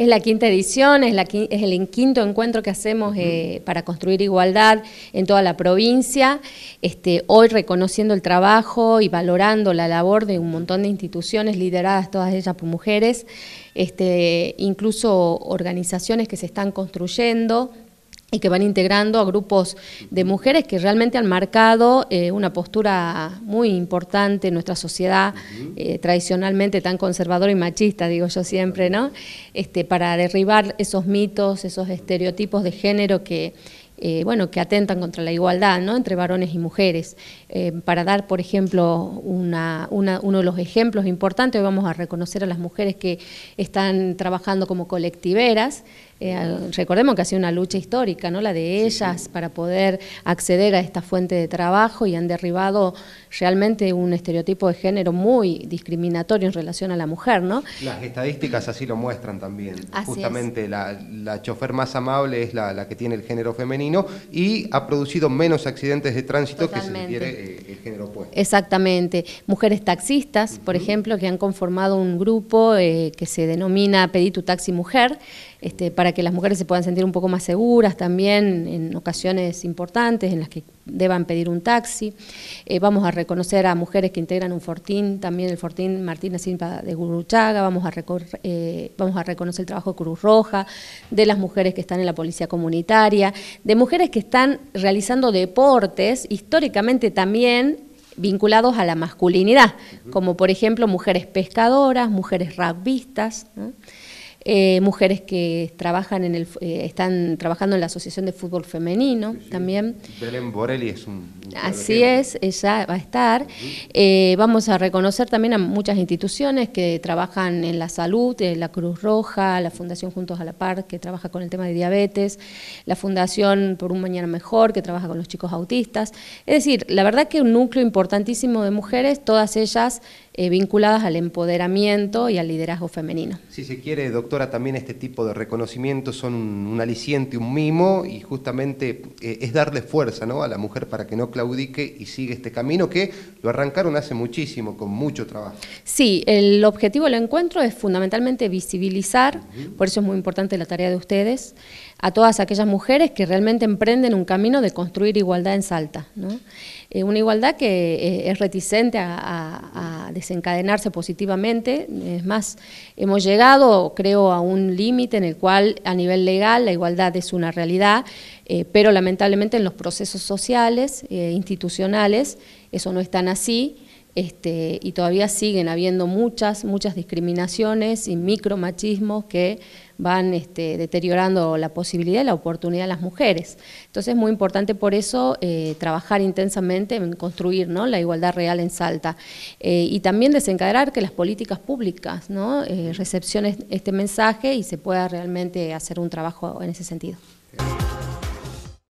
Es la quinta edición, es, es el quinto encuentro que hacemos eh, para construir igualdad en toda la provincia, este, hoy reconociendo el trabajo y valorando la labor de un montón de instituciones lideradas todas ellas por mujeres, este, incluso organizaciones que se están construyendo, y que van integrando a grupos de mujeres que realmente han marcado eh, una postura muy importante en nuestra sociedad eh, tradicionalmente tan conservadora y machista, digo yo siempre, ¿no? Este, para derribar esos mitos, esos estereotipos de género que, eh, bueno, que atentan contra la igualdad ¿no? entre varones y mujeres. Eh, para dar, por ejemplo, una, uno de los ejemplos importantes, vamos a reconocer a las mujeres que están trabajando como colectiveras, eh, recordemos que ha sido una lucha histórica, ¿no? la de ellas, para poder acceder a esta fuente de trabajo y han derribado realmente un estereotipo de género muy discriminatorio en relación a la mujer. ¿no? Las estadísticas así lo muestran también. Justamente la, chofer más amable es la que tiene el género femenino y ha producido menos accidentes de tránsito que se refiere eh, el género opuesto. Exactamente. Mujeres taxistas, por ejemplo, que han conformado un grupo eh, que se denomina Pedí tu taxi mujer, este, para que las mujeres se puedan sentir un poco más seguras también en ocasiones importantes en las que deban pedir un taxi. Eh, vamos a reconocer a mujeres que integran un fortín, también el fortín Martina Silva de Guruchaga, vamos a, eh, vamos a reconocer el trabajo de Cruz Roja, de las mujeres que están en la policía comunitaria, de mujeres que están realizando deportes históricamente también vinculados a la masculinidad, como por ejemplo mujeres pescadoras, mujeres rapistas eh, mujeres que trabajan en el, eh, están trabajando en la Asociación de Fútbol Femenino también. Belén Borelli es un... Así es, ella va a estar. Eh, vamos a reconocer también a muchas instituciones que trabajan en la salud, la Cruz Roja, la Fundación Juntos a la Par, que trabaja con el tema de diabetes, la Fundación Por un Mañana Mejor, que trabaja con los chicos autistas. Es decir, la verdad que un núcleo importantísimo de mujeres, todas ellas vinculadas al empoderamiento y al liderazgo femenino. Si se quiere, también este tipo de reconocimientos son un, un aliciente, un mimo, y justamente eh, es darle fuerza ¿no? a la mujer para que no claudique y siga este camino que lo arrancaron hace muchísimo, con mucho trabajo. Sí, el objetivo del encuentro es fundamentalmente visibilizar, por eso es muy importante la tarea de ustedes, a todas aquellas mujeres que realmente emprenden un camino de construir igualdad en Salta. ¿no? Eh, una igualdad que eh, es reticente a desencadenarse positivamente, es más, hemos llegado, creo, a un límite en el cual a nivel legal la igualdad es una realidad, eh, pero lamentablemente en los procesos sociales, e institucionales, eso no es tan así. Este, y todavía siguen habiendo muchas, muchas discriminaciones y micromachismos que van este, deteriorando la posibilidad y la oportunidad de las mujeres. Entonces es muy importante por eso eh, trabajar intensamente en construir la igualdad real en Salta eh, y también desencadenar que las políticas públicas eh, recepcionen este mensaje y se pueda realmente hacer un trabajo en ese sentido.